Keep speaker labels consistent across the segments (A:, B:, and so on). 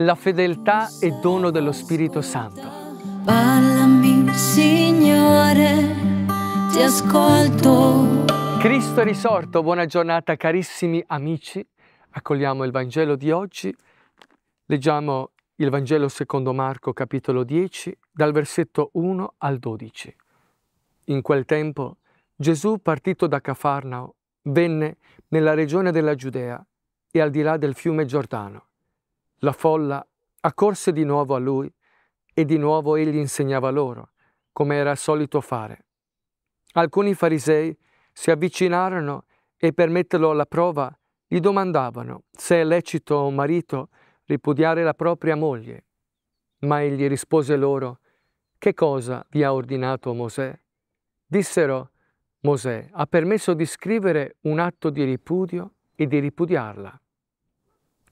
A: la fedeltà e dono dello Spirito Santo. Ballami, Signore, ti ascolto. Cristo è risorto, buona giornata carissimi amici. Accogliamo il Vangelo di oggi. Leggiamo il Vangelo secondo Marco capitolo 10 dal versetto 1 al 12. In quel tempo Gesù, partito da Cafarnao, venne nella regione della Giudea e al di là del fiume Giordano la folla accorse di nuovo a lui e di nuovo egli insegnava loro, come era solito fare. Alcuni farisei si avvicinarono e per metterlo alla prova gli domandavano se è lecito a un marito ripudiare la propria moglie. Ma egli rispose loro, che cosa vi ha ordinato Mosè? Dissero, Mosè ha permesso di scrivere un atto di ripudio e di ripudiarla.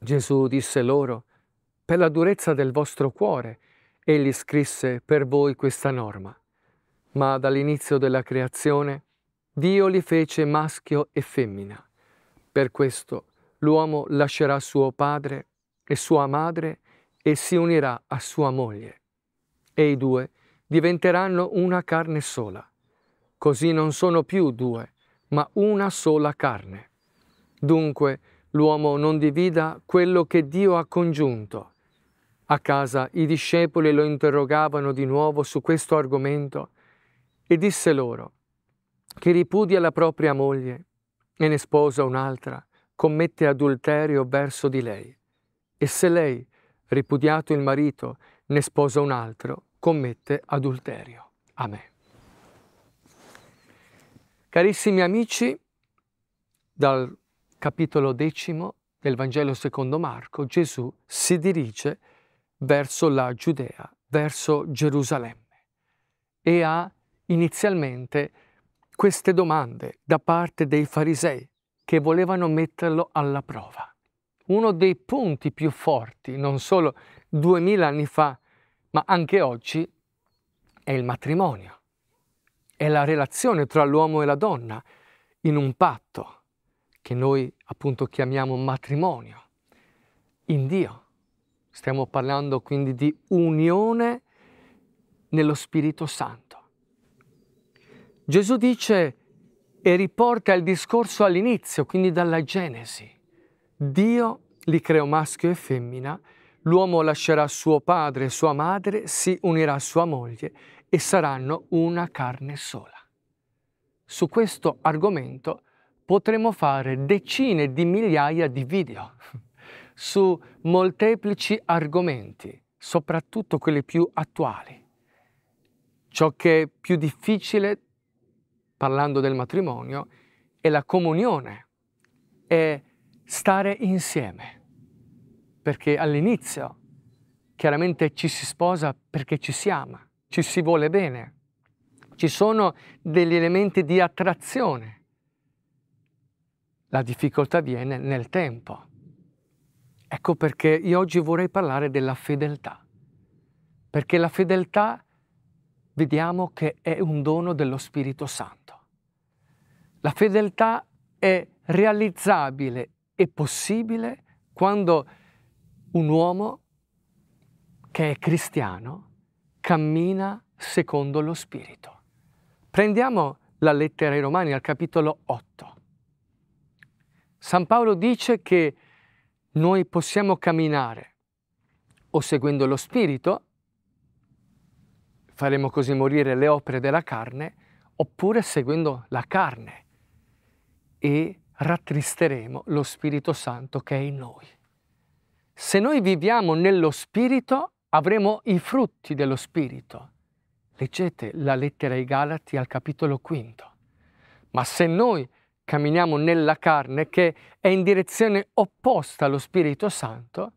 A: Gesù disse loro, per la durezza del vostro cuore, egli scrisse per voi questa norma. Ma dall'inizio della creazione Dio li fece maschio e femmina. Per questo l'uomo lascerà suo padre e sua madre e si unirà a sua moglie. E i due diventeranno una carne sola. Così non sono più due, ma una sola carne. Dunque, l'uomo non divida quello che Dio ha congiunto. A casa i discepoli lo interrogavano di nuovo su questo argomento e disse loro, chi ripudia la propria moglie e ne sposa un'altra, commette adulterio verso di lei. E se lei, ripudiato il marito, ne sposa un altro, commette adulterio. Amen. Carissimi amici, dal capitolo decimo del Vangelo secondo Marco, Gesù si dirige verso la Giudea, verso Gerusalemme e ha inizialmente queste domande da parte dei farisei che volevano metterlo alla prova. Uno dei punti più forti, non solo duemila anni fa, ma anche oggi, è il matrimonio, è la relazione tra l'uomo e la donna in un patto che noi appunto chiamiamo matrimonio in Dio. Stiamo parlando quindi di unione nello Spirito Santo. Gesù dice e riporta il discorso all'inizio, quindi dalla Genesi. Dio li creò maschio e femmina, l'uomo lascerà suo padre e sua madre, si unirà a sua moglie e saranno una carne sola. Su questo argomento potremo fare decine di migliaia di video su molteplici argomenti, soprattutto quelli più attuali. Ciò che è più difficile, parlando del matrimonio, è la comunione, è stare insieme, perché all'inizio chiaramente ci si sposa perché ci si ama, ci si vuole bene, ci sono degli elementi di attrazione la difficoltà viene nel tempo. Ecco perché io oggi vorrei parlare della fedeltà, perché la fedeltà vediamo che è un dono dello Spirito Santo. La fedeltà è realizzabile e possibile quando un uomo che è cristiano cammina secondo lo Spirito. Prendiamo la lettera ai Romani al capitolo 8. San Paolo dice che noi possiamo camminare o seguendo lo Spirito, faremo così morire le opere della carne, oppure seguendo la carne e rattristeremo lo Spirito Santo che è in noi. Se noi viviamo nello Spirito, avremo i frutti dello Spirito. Leggete la lettera ai Galati al capitolo quinto. Ma se noi camminiamo nella carne che è in direzione opposta allo Spirito Santo,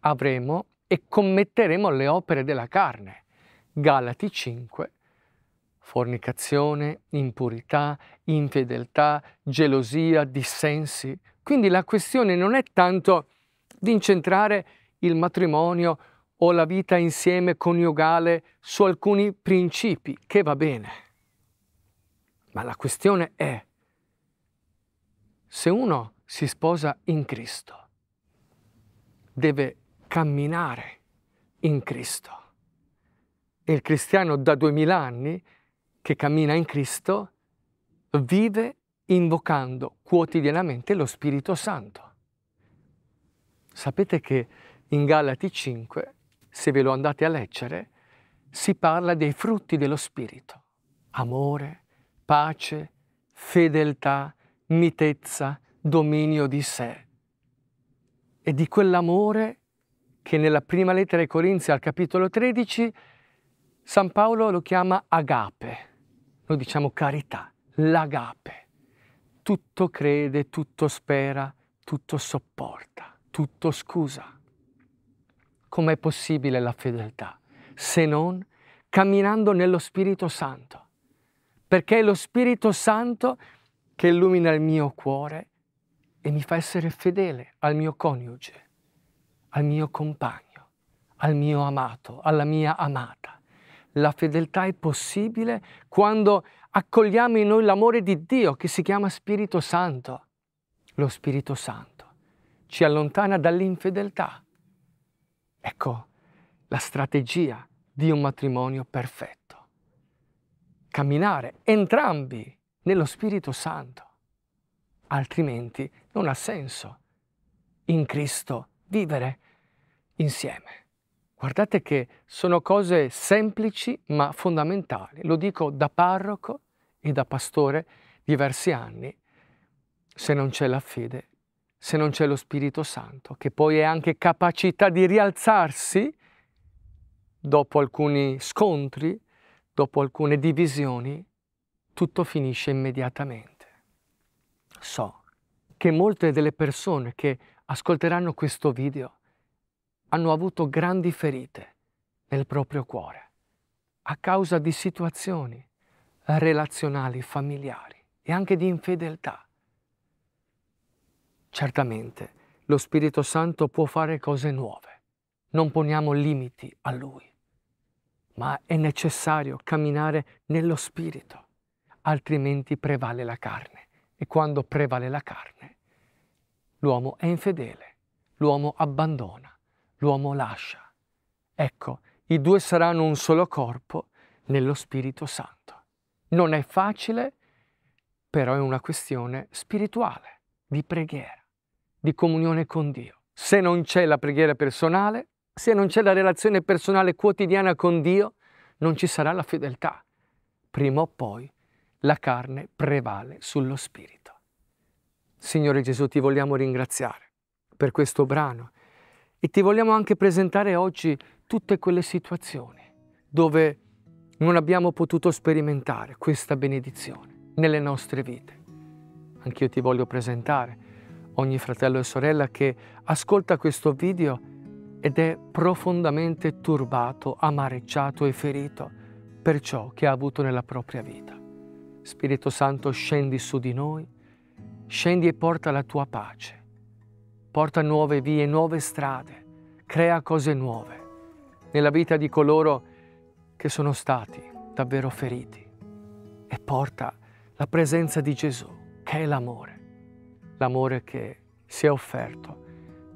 A: avremo e commetteremo le opere della carne. Galati 5, fornicazione, impurità, infedeltà, gelosia, dissensi. Quindi la questione non è tanto di incentrare il matrimonio o la vita insieme coniugale su alcuni principi, che va bene, ma la questione è se uno si sposa in Cristo, deve camminare in Cristo. E il cristiano da duemila anni che cammina in Cristo vive invocando quotidianamente lo Spirito Santo. Sapete che in Galati 5, se ve lo andate a leggere, si parla dei frutti dello Spirito. Amore, pace, fedeltà, mitezza, dominio di sé. E di quell'amore che nella prima lettera ai Corinzi al capitolo 13 San Paolo lo chiama agape, noi diciamo carità, l'agape. Tutto crede, tutto spera, tutto sopporta, tutto scusa. Com'è possibile la fedeltà se non camminando nello Spirito Santo? Perché è lo Spirito Santo che che illumina il mio cuore e mi fa essere fedele al mio coniuge, al mio compagno, al mio amato, alla mia amata. La fedeltà è possibile quando accogliamo in noi l'amore di Dio che si chiama Spirito Santo. Lo Spirito Santo ci allontana dall'infedeltà. Ecco la strategia di un matrimonio perfetto. Camminare entrambi nello Spirito Santo, altrimenti non ha senso in Cristo vivere insieme. Guardate che sono cose semplici ma fondamentali, lo dico da parroco e da pastore diversi anni, se non c'è la fede, se non c'è lo Spirito Santo, che poi è anche capacità di rialzarsi dopo alcuni scontri, dopo alcune divisioni, tutto finisce immediatamente. So che molte delle persone che ascolteranno questo video hanno avuto grandi ferite nel proprio cuore a causa di situazioni relazionali, familiari e anche di infedeltà. Certamente lo Spirito Santo può fare cose nuove, non poniamo limiti a Lui, ma è necessario camminare nello Spirito altrimenti prevale la carne. E quando prevale la carne, l'uomo è infedele, l'uomo abbandona, l'uomo lascia. Ecco, i due saranno un solo corpo nello Spirito Santo. Non è facile, però è una questione spirituale, di preghiera, di comunione con Dio. Se non c'è la preghiera personale, se non c'è la relazione personale quotidiana con Dio, non ci sarà la fedeltà. Prima o poi la carne prevale sullo spirito. Signore Gesù, ti vogliamo ringraziare per questo brano e ti vogliamo anche presentare oggi tutte quelle situazioni dove non abbiamo potuto sperimentare questa benedizione nelle nostre vite. Anch'io ti voglio presentare ogni fratello e sorella che ascolta questo video ed è profondamente turbato, amareggiato e ferito per ciò che ha avuto nella propria vita. Spirito Santo, scendi su di noi, scendi e porta la tua pace. Porta nuove vie, nuove strade, crea cose nuove nella vita di coloro che sono stati davvero feriti e porta la presenza di Gesù, che è l'amore, l'amore che si è offerto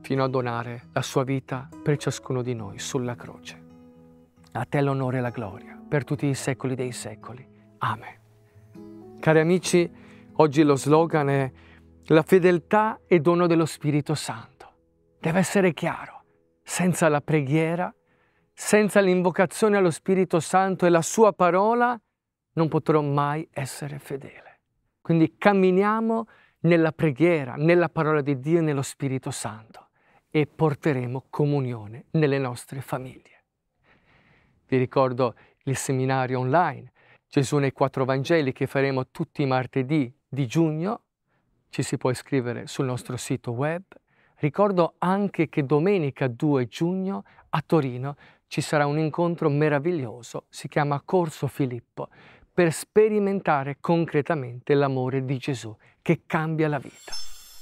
A: fino a donare la sua vita per ciascuno di noi sulla croce. A te l'onore e la gloria per tutti i secoli dei secoli. Amen. Cari amici, oggi lo slogan è la fedeltà è dono dello Spirito Santo. Deve essere chiaro, senza la preghiera, senza l'invocazione allo Spirito Santo e la sua parola, non potrò mai essere fedele. Quindi camminiamo nella preghiera, nella parola di Dio e nello Spirito Santo e porteremo comunione nelle nostre famiglie. Vi ricordo il seminario online Gesù nei quattro Vangeli che faremo tutti i martedì di giugno, ci si può iscrivere sul nostro sito web. Ricordo anche che domenica 2 giugno a Torino ci sarà un incontro meraviglioso, si chiama Corso Filippo, per sperimentare concretamente l'amore di Gesù che cambia la vita.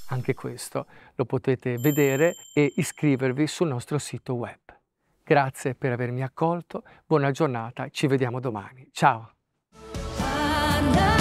A: Anche questo lo potete vedere e iscrivervi sul nostro sito web. Grazie per avermi accolto, buona giornata, ci vediamo domani. Ciao! love.